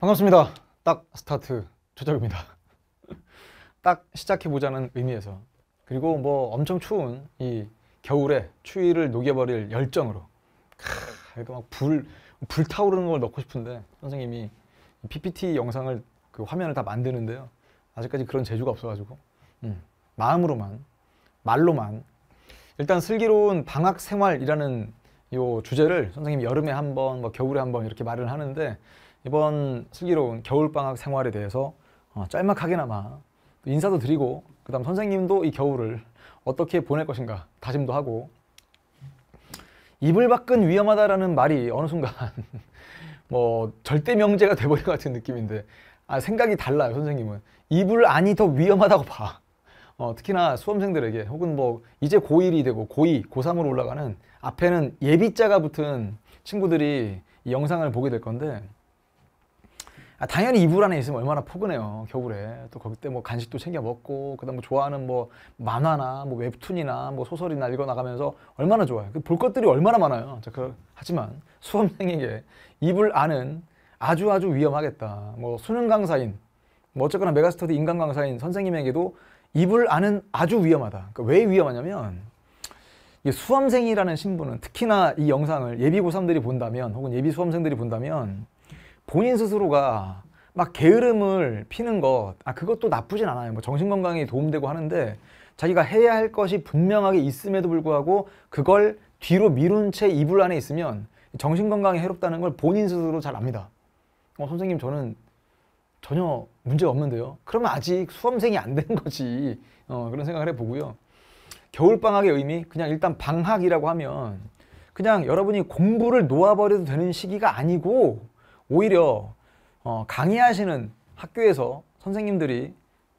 반갑습니다. 딱 스타트 조작입니다. 딱 시작해보자는 의미에서 그리고 뭐 엄청 추운 이 겨울에 추위를 녹여버릴 열정으로 캬, 이렇막 불, 불타오르는 걸 넣고 싶은데 선생님이 PPT 영상을 그 화면을 다 만드는데요. 아직까지 그런 재주가 없어가지고 음, 마음으로만 말로만 일단 슬기로운 방학 생활이라는 요 주제를 선생님 여름에 한번 뭐 겨울에 한번 이렇게 말을 하는데 이번 슬기로운 겨울방학 생활에 대해서 어, 짤막하게나마 인사도 드리고 그 다음 선생님도 이 겨울을 어떻게 보낼 것인가 다짐도 하고 이불 밖은 위험하다라는 말이 어느 순간 뭐 절대 명제가 돼버린 것 같은 느낌인데 아, 생각이 달라요 선생님은 이불 안이 더 위험하다고 봐 어, 특히나 수험생들에게 혹은 뭐 이제 고1이 되고 고2, 고3으로 올라가는 앞에는 예비자가 붙은 친구들이 이 영상을 보게 될 건데 아, 당연히 이불 안에 있으면 얼마나 포근해요 겨울에 또그때뭐 간식도 챙겨 먹고 그다음 뭐 좋아하는 뭐 만화나 뭐 웹툰이나 뭐 소설이나 읽어 나가면서 얼마나 좋아요 그볼 것들이 얼마나 많아요 자, 그, 하지만 수험생에게 이불 안은 아주 아주 위험하겠다 뭐 수능 강사인 뭐 어쨌거나 메가스터디 인간 강사인 선생님에게도 이불 안은 아주 위험하다 그러니까 왜 위험하냐면 이 수험생이라는 신분은 특히나 이 영상을 예비 고3들이 본다면 혹은 예비 수험생들이 본다면 본인 스스로가 막 게으름을 피는 것, 아, 그것도 나쁘진 않아요. 뭐 정신건강에 도움되고 하는데 자기가 해야 할 것이 분명하게 있음에도 불구하고 그걸 뒤로 미룬 채 이불 안에 있으면 정신건강에 해롭다는 걸 본인 스스로 잘 압니다. 어, 선생님, 저는 전혀 문제 없는데요. 그러면 아직 수험생이 안 된 거지. 어, 그런 생각을 해보고요. 겨울방학의 의미, 그냥 일단 방학이라고 하면 그냥 여러분이 공부를 놓아버려도 되는 시기가 아니고 오히려 어, 강의하시는 학교에서 선생님들이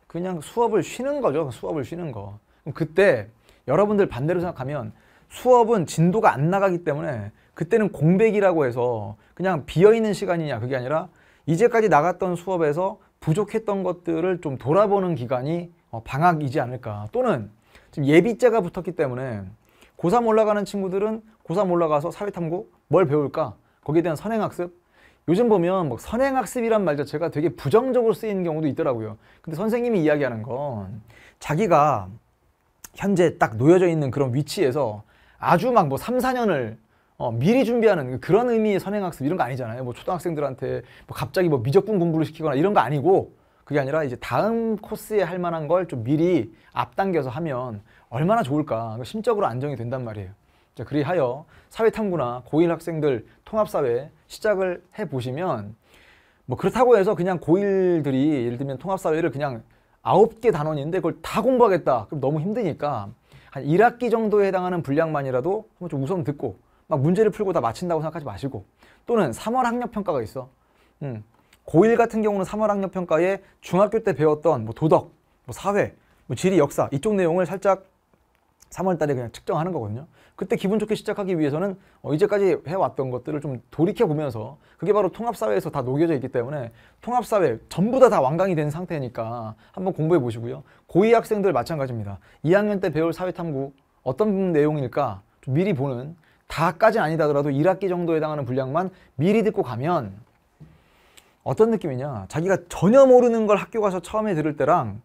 그냥 수업을 쉬는 거죠. 그 수업을 쉬는 거. 그때 여러분들 반대로 생각하면 수업은 진도가 안 나가기 때문에 그때는 공백이라고 해서 그냥 비어있는 시간이냐 그게 아니라 이제까지 나갔던 수업에서 부족했던 것들을 좀 돌아보는 기간이 어, 방학이지 않을까 또는 지금 예비제가 붙었기 때문에 고3 올라가는 친구들은 고3 올라가서 사회탐구 뭘 배울까 거기에 대한 선행학습 요즘 보면 막 선행학습이란 말 자체가 되게 부정적으로 쓰이는 경우도 있더라고요. 근데 선생님이 이야기하는 건 자기가 현재 딱 놓여져 있는 그런 위치에서 아주 막 뭐 3, 4년을 어, 미리 준비하는 그런 의미의 선행학습 이런 거 아니잖아요. 뭐 초등학생들한테 뭐 갑자기 뭐 미적분 공부를 시키거나 이런 거 아니고 그게 아니라 이제 다음 코스에 할 만한 걸 좀 미리 앞당겨서 하면 얼마나 좋을까. 그러니까 심적으로 안정이 된단 말이에요. 자, 그리하여 사회탐구나 고1 학생들 통합사회 시작을 해보시면 뭐 그렇다고 해서 그냥 고일들이 예를 들면 통합사회를 그냥 아홉 개 단원인데 그걸 다 공부하겠다. 그럼 너무 힘드니까 한 1학기 정도에 해당하는 분량만이라도 한번 좀 우선 듣고 막 문제를 풀고 다 마친다고 생각하지 마시고 또는 3월 학력 평가가 있어. 음. 고1 같은 경우는 3월 학력 평가에 중학교 때 배웠던 뭐 도덕, 뭐 사회, 뭐 지리, 역사 이쪽 내용을 살짝 3월 달에 그냥 측정하는 거거든요. 그때 기분 좋게 시작하기 위해서는 어, 이제까지 해왔던 것들을 좀 돌이켜보면서 그게 바로 통합사회에서 다 녹여져 있기 때문에 통합사회 전부 다 다 완강이 된 상태니까 한번 공부해 보시고요. 고2 학생들 마찬가지입니다. 2학년 때 배울 사회탐구 어떤 내용일까 좀 미리 보는 다까진 아니다더라도 1학기 정도에 해당하는 분량만 미리 듣고 가면 어떤 느낌이냐 자기가 전혀 모르는 걸 학교 가서 처음에 들을 때랑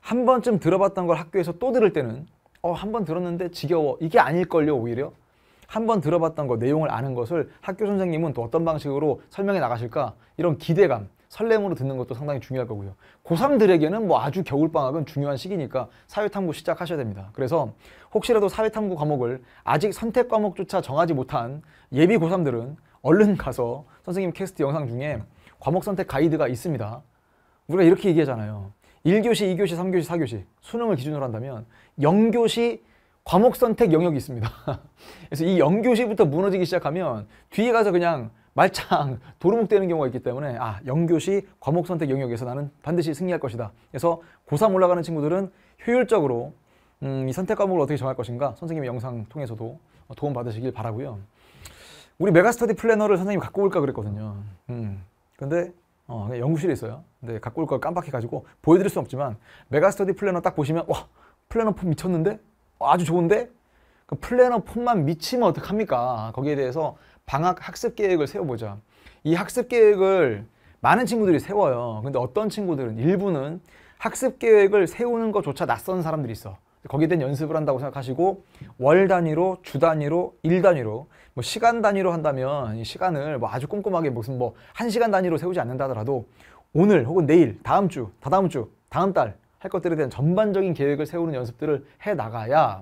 한 번쯤 들어봤던 걸 학교에서 또 들을 때는 어, 한번 들었는데 지겨워. 이게 아닐걸요, 오히려. 한 번 들어봤던 거, 내용을 아는 것을 학교 선생님은 또 어떤 방식으로 설명해 나가실까? 이런 기대감, 설렘으로 듣는 것도 상당히 중요할 거고요. 고3들에게는 뭐 아주 겨울방학은 중요한 시기니까 사회탐구 시작하셔야 됩니다. 그래서 혹시라도 사회탐구 과목을 아직 선택 과목조차 정하지 못한 예비 고3들은 얼른 가서 선생님 캐스트 영상 중에 과목 선택 가이드가 있습니다. 우리가 이렇게 얘기하잖아요. 1교시, 2교시, 3교시, 4교시 수능을 기준으로 한다면 0교시 과목 선택 영역이 있습니다. 그래서 이 0교시부터 무너지기 시작하면 뒤에 가서 그냥 말짱 도루묵 되는 경우가 있기 때문에 아 0교시 과목 선택 영역에서 나는 반드시 승리할 것이다. 그래서 고3 올라가는 친구들은 효율적으로 음, 이 선택 과목을 어떻게 정할 것인가 선생님의 영상 통해서도 도움 받으시길 바라고요. 우리 메가스터디 플래너를 선생님이 갖고 올까 그랬거든요. 음. 근데 어, 연구실에 있어요. 근데 갖고 올 걸 깜빡해가지고 보여드릴 수는 없지만 메가스터디 플래너 딱 보시면 와 플래너 폼 미쳤는데 어, 아주 좋은데 그 플래너 폼만 미치면 어떡합니까? 거기에 대해서 방학 학습 계획을 세워보자. 이 학습 계획을 많은 친구들이 세워요. 근데 어떤 친구들은 일부는 학습 계획을 세우는 것조차 낯선 사람들이 있어. 거기에 대한 연습을 한다고 생각하시고 월 단위로, 주 단위로, 일 단위로 뭐 시간 단위로 한다면 이 시간을 뭐 아주 꼼꼼하게 무슨 뭐 한 시간 단위로 세우지 않는다 하더라도 오늘 혹은 내일, 다음 주, 다다음 주, 다음 달 할 것들에 대한 전반적인 계획을 세우는 연습들을 해 나가야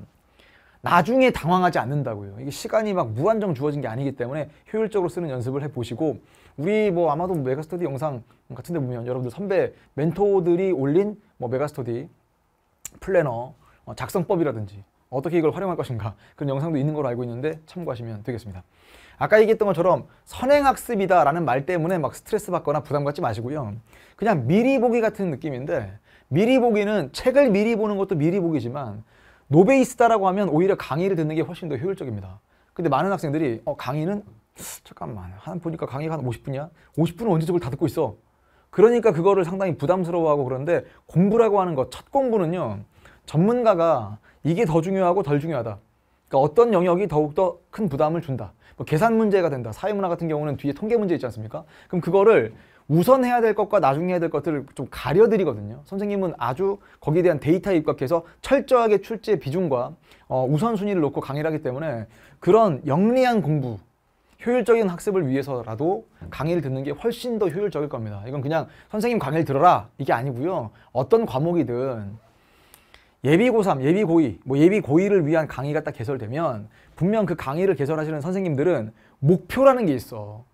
나중에 당황하지 않는다고요. 이게 시간이 막 무한정 주어진 게 아니기 때문에 효율적으로 쓰는 연습을 해 보시고 우리 뭐 아마도 메가스터디 영상 같은 데 보면 여러분들 선배 멘토들이 올린 뭐 메가스터디 플래너 어, 작성법이라든지 어떻게 이걸 활용할 것인가 그런 영상도 있는 걸로 알고 있는데 참고하시면 되겠습니다. 아까 얘기했던 것처럼 선행학습이다 라는 말 때문에 막 스트레스 받거나 부담 갖지 마시고요. 그냥 미리 보기 같은 느낌인데 미리 보기는 책을 미리 보는 것도 미리 보기지만 노베이스다라고 하면 오히려 강의를 듣는 게 훨씬 더 효율적입니다. 근데 많은 학생들이 어, 강의는 잠깐만 한 보니까 강의가 한 50분이야? 50분은 언제 저걸 다 듣고 있어? 그러니까 그거를 상당히 부담스러워하고 그런데 공부라고 하는 것 첫 공부는요 전문가가 이게 더 중요하고 덜 중요하다. 그러니까 어떤 영역이 더욱더 큰 부담을 준다. 뭐 계산 문제가 된다. 사회문화 같은 경우는 뒤에 통계 문제 있지 않습니까? 그럼 그거를 우선 해야 될 것과 나중에 해야 될 것들을 좀 가려드리거든요. 선생님은 아주 거기에 대한 데이터에 입각해서 철저하게 출제 비중과 어, 우선순위를 놓고 강의를 하기 때문에 그런 영리한 공부, 효율적인 학습을 위해서라도 강의를 듣는 게 훨씬 더 효율적일 겁니다. 이건 그냥 선생님 강의를 들어라 이게 아니고요. 어떤 과목이든 예비고3, 예비고2, 뭐 예비고2를 위한 강의가 딱 개설되면 분명 그 강의를 개설하시는 선생님들은 목표라는 게 있어.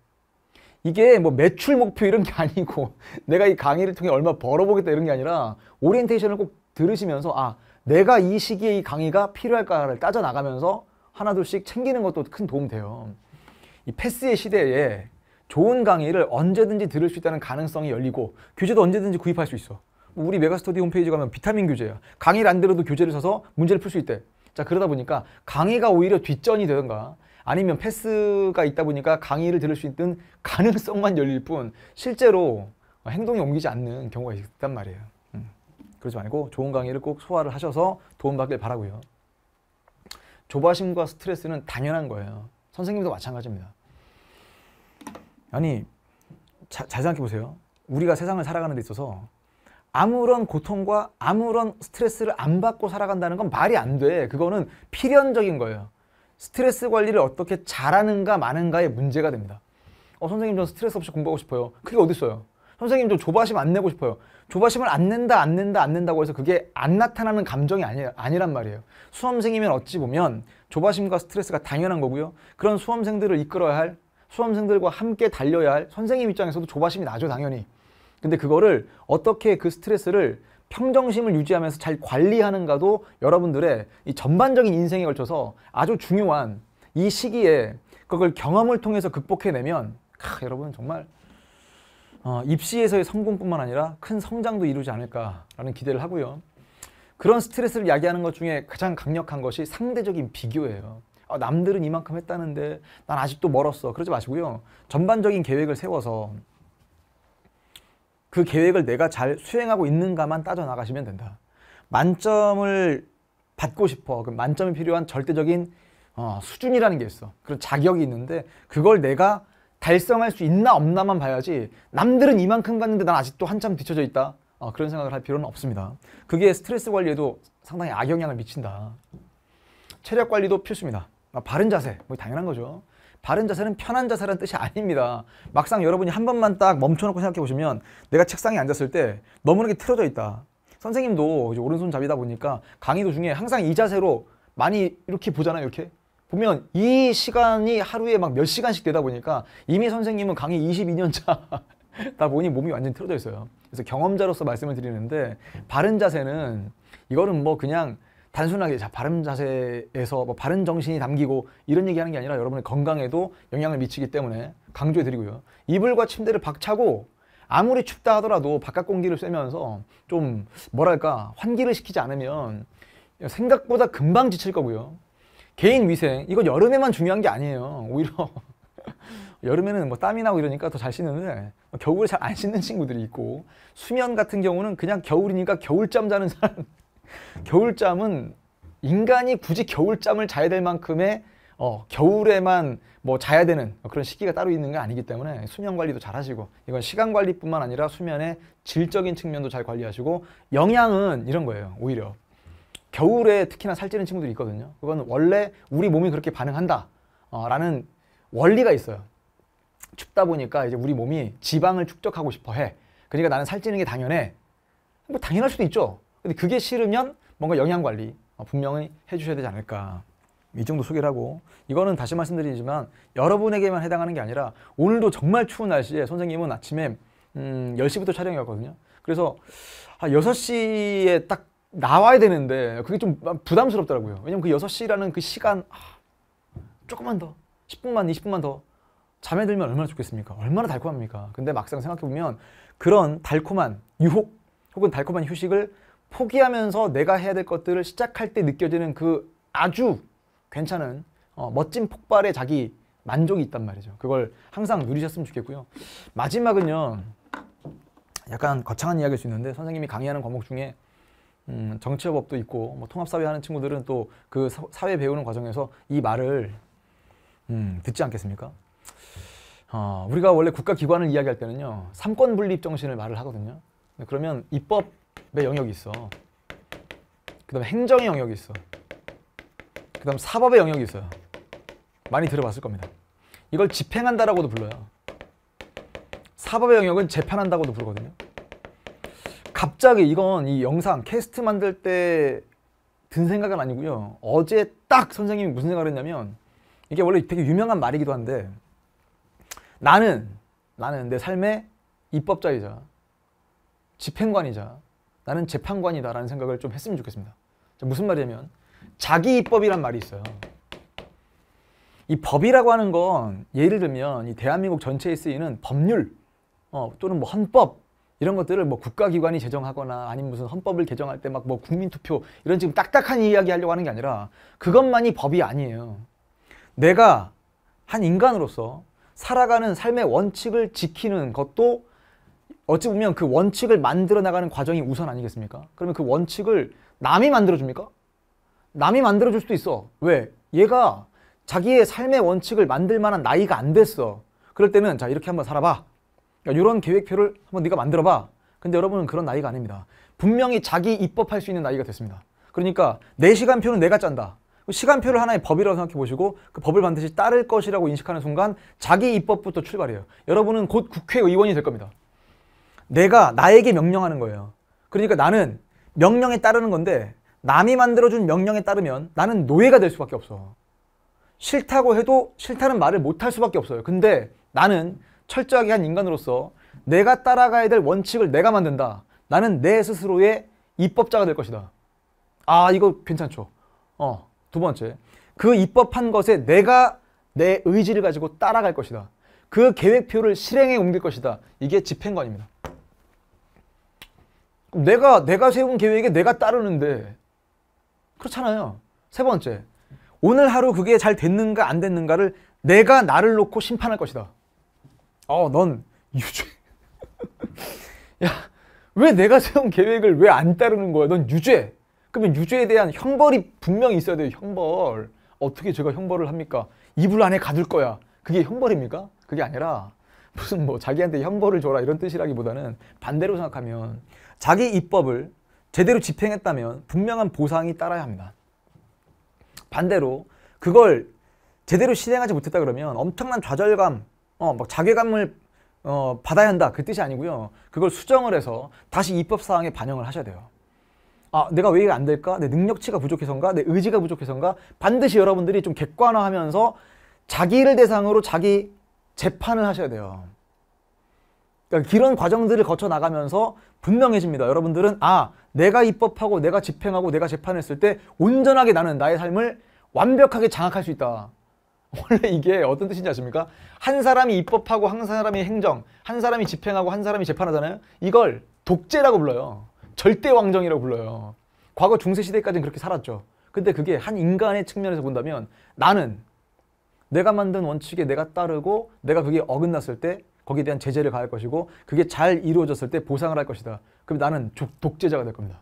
이게 뭐 매출 목표 이런 게 아니고 내가 이 강의를 통해 얼마 벌어보겠다 이런 게 아니라 오리엔테이션을 꼭 들으시면서 아 내가 이 시기에 이 강의가 필요할까를 따져나가면서 하나둘씩 챙기는 것도 큰 도움 돼요. 이 패스의 시대에 좋은 강의를 언제든지 들을 수 있다는 가능성이 열리고 교재도 언제든지 구입할 수 있어. 우리 메가스터디 홈페이지 가면 비타민 교재야. 강의를 안 들어도 교재를 써서 문제를 풀 수 있대. 자 그러다 보니까 강의가 오히려 뒷전이 되던가 아니면 패스가 있다 보니까 강의를 들을 수 있는 가능성만 열릴 뿐 실제로 행동이 옮기지 않는 경우가 있단 말이에요. 음. 그러지 말고 좋은 강의를 꼭 소화를 하셔서 도움받길 바라고요. 조바심과 스트레스는 당연한 거예요. 선생님도 마찬가지입니다. 아니 자, 잘 생각해 보세요. 우리가 세상을 살아가는 데 있어서 아무런 고통과 아무런 스트레스를 안 받고 살아간다는 건 말이 안 돼. 그거는 필연적인 거예요. 스트레스 관리를 어떻게 잘하는가 마는가의 문제가 됩니다. 어, 선생님 저 스트레스 없이 공부하고 싶어요. 그게 어딨어요? 선생님 좀 조바심 안 내고 싶어요. 조바심을 안 낸다 안 낸다 안 낸다고 해서 그게 안 나타나는 감정이 아니, 아니란 말이에요. 수험생이면 어찌 보면 조바심과 스트레스가 당연한 거고요. 그런 수험생들을 이끌어야 할 수험생들과 함께 달려야 할 선생님 입장에서도 조바심이 나죠 당연히. 근데 그거를 어떻게 그 스트레스를 평정심을 유지하면서 잘 관리하는가도 여러분들의 이 전반적인 인생에 걸쳐서 아주 중요한 이 시기에 그걸 경험을 통해서 극복해내면 캬, 여러분 정말 어, 입시에서의 성공뿐만 아니라 큰 성장도 이루지 않을까라는 기대를 하고요. 그런 스트레스를 야기하는 것 중에 가장 강력한 것이 상대적인 비교예요. 어, 남들은 이만큼 했다는데 난 아직도 멀었어. 그러지 마시고요. 전반적인 계획을 세워서 그 계획을 내가 잘 수행하고 있는가만 따져나가시면 된다. 만점을 받고 싶어. 그 만점이 필요한 절대적인 어, 수준이라는 게 있어. 그런 자격이 있는데 그걸 내가 달성할 수 있나 없나만 봐야지 남들은 이만큼 갔는데 난 아직도 한참 뒤쳐져 있다. 어, 그런 생각을 할 필요는 없습니다. 그게 스트레스 관리에도 상당히 악영향을 미친다. 체력 관리도 필수입니다. 아, 바른 자세, 뭐 당연한 거죠. 바른 자세는 편한 자세라는 뜻이 아닙니다. 막상 여러분이 한 번만 딱 멈춰놓고 생각해 보시면 내가 책상에 앉았을 때 너무나게 틀어져 있다. 선생님도 오른손 잡이다 보니까 강의 도중에 항상 이 자세로 많이 이렇게 보잖아요. 이렇게 보면 이 시간이 하루에 막 몇 시간씩 되다 보니까 이미 선생님은 강의 22년차 다 보니 몸이 완전히 틀어져 있어요. 그래서 경험자로서 말씀을 드리는데 바른 자세는 이거는 뭐 그냥 단순하게 자, 바른 자세에서 뭐 바른 정신이 담기고 이런 얘기하는 게 아니라 여러분의 건강에도 영향을 미치기 때문에 강조해드리고요. 이불과 침대를 박차고 아무리 춥다 하더라도 바깥 공기를 쐬면서 좀 뭐랄까 환기를 시키지 않으면 생각보다 금방 지칠 거고요. 개인 위생 이건 여름에만 중요한 게 아니에요. 오히려 여름에는 뭐 땀이 나고 이러니까 더 잘 씻는데 겨울에 잘 안 씻는 친구들이 있고 수면 같은 경우는 그냥 겨울이니까 겨울잠 자는 사람 겨울잠은 인간이 굳이 겨울잠을 자야 될 만큼의 어, 겨울에만 뭐 자야 되는 그런 시기가 따로 있는 게 아니기 때문에 수면 관리도 잘 하시고 이건 시간 관리뿐만 아니라 수면의 질적인 측면도 잘 관리하시고 영양은 이런 거예요 오히려 겨울에 특히나 살찌는 친구들이 있거든요 그건 원래 우리 몸이 그렇게 반응한다 어, 라는 원리가 있어요 춥다 보니까 이제 우리 몸이 지방을 축적하고 싶어 해 그러니까 나는 살찌는 게 당연해 뭐 당연할 수도 있죠 근데 그게 싫으면 뭔가 영양 관리 어, 분명히 해주셔야 되지 않을까. 이 정도 소개를 하고 이거는 다시 말씀드리지만 여러분에게만 해당하는 게 아니라 오늘도 정말 추운 날씨에 선생님은 아침에 음, 10시부터 촬영이었거든요. 그래서 6시에 딱 나와야 되는데 그게 좀 부담스럽더라고요. 왜냐면 그 6시라는 그 시간 아, 조금만 더 10분만 20분만 더 잠에 들면 얼마나 좋겠습니까? 얼마나 달콤합니까? 근데 막상 생각해보면 그런 달콤한 유혹 혹은 달콤한 휴식을 포기하면서 내가 해야 될 것들을 시작할 때 느껴지는 그 아주 괜찮은 어, 멋진 폭발의 자기 만족이 있단 말이죠. 그걸 항상 누리셨으면 좋겠고요. 마지막은요. 약간 거창한 이야기일 수 있는데 선생님이 강의하는 과목 중에 음, 정치협업도 있고 뭐 통합사회 하는 친구들은 또 그 사회 배우는 과정에서 이 말을 음, 듣지 않겠습니까? 어, 우리가 원래 국가기관을 이야기할 때는요. 삼권분립 정신을 말을 하거든요. 그러면 입법 매 영역이 있어. 그 다음 에 행정의 영역이 있어. 그 다음 에 사법의 영역이 있어요. 많이 들어봤을 겁니다. 이걸 집행한다라고도 불러요. 사법의 영역은 재판한다고도 부르거든요. 갑자기 이건 이 영상 캐스트 만들 때 든 생각은 아니고요. 어제 딱 선생님이 무슨 생각을 했냐면 이게 원래 되게 유명한 말이기도 한데 나는 나는 내 삶의 입법자이자 집행관이자 나는 재판관이다라는 생각을 좀 했으면 좋겠습니다. 무슨 말이냐면 자기 입법이란 말이 있어요. 이 법이라고 하는 건 예를 들면 이 대한민국 전체에 쓰이는 법률 어, 또는 뭐 헌법 이런 것들을 뭐 국가기관이 제정하거나 아니면 무슨 헌법을 개정할 때 막 뭐 국민투표 이런 지금 딱딱한 이야기 하려고 하는 게 아니라 그것만이 법이 아니에요. 내가 한 인간으로서 살아가는 삶의 원칙을 지키는 것도 어찌 보면 그 원칙을 만들어 나가는 과정이 우선 아니겠습니까? 그러면 그 원칙을 남이 만들어 줍니까? 남이 만들어 줄 수도 있어. 왜? 얘가 자기의 삶의 원칙을 만들 만한 나이가 안 됐어. 그럴 때는 자 이렇게 한번 살아봐. 그 이런 계획표를 한번 네가 만들어 봐. 근데 여러분은 그런 나이가 아닙니다. 분명히 자기 입법할 수 있는 나이가 됐습니다. 그러니까 내 시간표는 내가 짠다. 시간표를 하나의 법이라고 생각해 보시고 그 법을 반드시 따를 것이라고 인식하는 순간 자기 입법부터 출발해요. 여러분은 곧 국회의원이 될 겁니다. 내가 나에게 명령하는 거예요. 그러니까 나는 명령에 따르는 건데 남이 만들어준 명령에 따르면 나는 노예가 될 수밖에 없어. 싫다고 해도 싫다는 말을 못 할 수밖에 없어요. 근데 나는 철저하게 한 인간으로서 내가 따라가야 될 원칙을 내가 만든다. 나는 내 스스로의 입법자가 될 것이다. 아, 이거 괜찮죠. 어, 두 번째. 그 입법한 것에 내가 내 의지를 가지고 따라갈 것이다. 그 계획표를 실행에 옮길 것이다. 이게 집행관입니다. 내가 내가 세운 계획에 내가 따르는데 그렇잖아요. 세 번째. 오늘 하루 그게 잘 됐는가 안 됐는가를 내가 나를 놓고 심판할 것이다. 어, 넌 유죄. 야, 왜 내가 세운 계획을 왜 안 따르는 거야? 넌 유죄. 그러면 유죄에 대한 형벌이 분명히 있어야 돼요. 형벌. 어떻게 제가 형벌을 합니까? 이불 안에 가둘 거야. 그게 형벌입니까? 그게 아니라 무슨 뭐 자기한테 현벌을 줘라 이런 뜻이라기보다는 반대로 생각하면 자기 입법을 제대로 집행했다면 분명한 보상이 따라야 합니다. 반대로 그걸 제대로 실행하지 못했다 그러면 엄청난 좌절감, 어, 막 자괴감을 어, 받아야 한다 그 뜻이 아니고요. 그걸 수정을 해서 다시 입법 사항에 반영을 하셔야 돼요. 아, 내가 왜 이게 안 될까? 내 능력치가 부족해서인가? 내 의지가 부족해서인가? 반드시 여러분들이 좀 객관화하면서 자기를 대상으로 자기 재판을 하셔야 돼요. 그러니까 그런 과정들을 거쳐 나가면서 분명해집니다. 여러분들은 아 내가 입법하고 내가 집행하고 내가 재판했을 때 온전하게 나는 나의 삶을 완벽하게 장악할 수 있다. 원래 이게 어떤 뜻인지 아십니까? 한 사람이 입법하고 한 사람이 행정, 한 사람이 집행하고 한 사람이 재판하잖아요. 이걸 독재라고 불러요. 절대 왕정이라고 불러요. 과거 중세 시대까지는 그렇게 살았죠. 근데 그게 한 인간의 측면에서 본다면 나는 내가 만든 원칙에 내가 따르고 내가 그게 어긋났을 때 거기에 대한 제재를 가할 것이고 그게 잘 이루어졌을 때 보상을 할 것이다. 그럼 나는 독재자가 될 겁니다.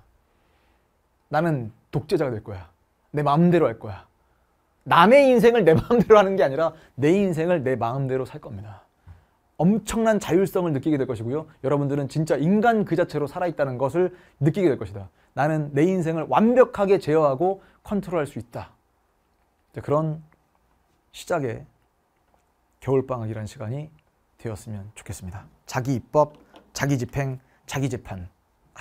나는 독재자가 될 거야. 내 마음대로 할 거야. 남의 인생을 내 마음대로 하는 게 아니라 내 인생을 내 마음대로 살 겁니다. 엄청난 자율성을 느끼게 될 것이고요. 여러분들은 진짜 인간 그 자체로 살아있다는 것을 느끼게 될 것이다. 나는 내 인생을 완벽하게 제어하고 컨트롤할 수 있다. 그런 시작에 겨울방학이라는 시간이 되었으면 좋겠습니다. 자기 입법, 자기 집행, 자기 재판. 아,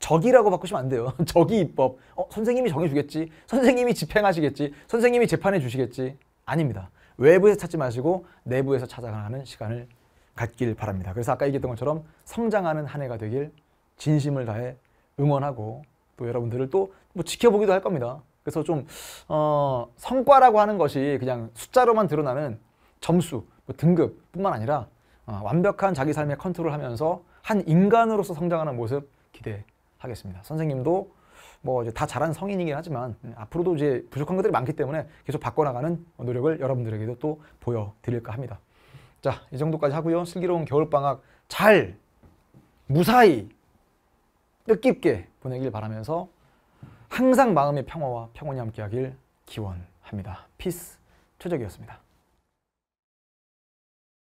적이라고 바꾸시면 안 돼요. 적이 입법. 어, 선생님이 정해주겠지. 선생님이 집행하시겠지. 선생님이 재판해 주시겠지. 아닙니다. 외부에서 찾지 마시고 내부에서 찾아가는 시간을 갖길 바랍니다. 그래서 아까 얘기했던 것처럼 성장하는 한 해가 되길 진심을 다해 응원하고 또 여러분들을 또뭐 지켜보기도 할 겁니다. 그래서 좀 어, 성과라고 하는 것이 그냥 숫자로만 드러나는 점수, 뭐 등급뿐만 아니라 어, 완벽한 자기 삶의 컨트롤하면서 한 인간으로서 성장하는 모습 기대하겠습니다. 선생님도 뭐 이제 다 잘한 성인이긴 하지만 음, 앞으로도 이제 부족한 것들이 많기 때문에 계속 바꿔나가는 노력을 여러분들에게도 또 보여드릴까 합니다. 자, 이 정도까지 하고요. 슬기로운 겨울방학 잘, 무사히, 뜻깊게 보내길 바라면서 항상 마음의 평화와 평온이 함께하길 기원합니다. 피스 최적이었습니다.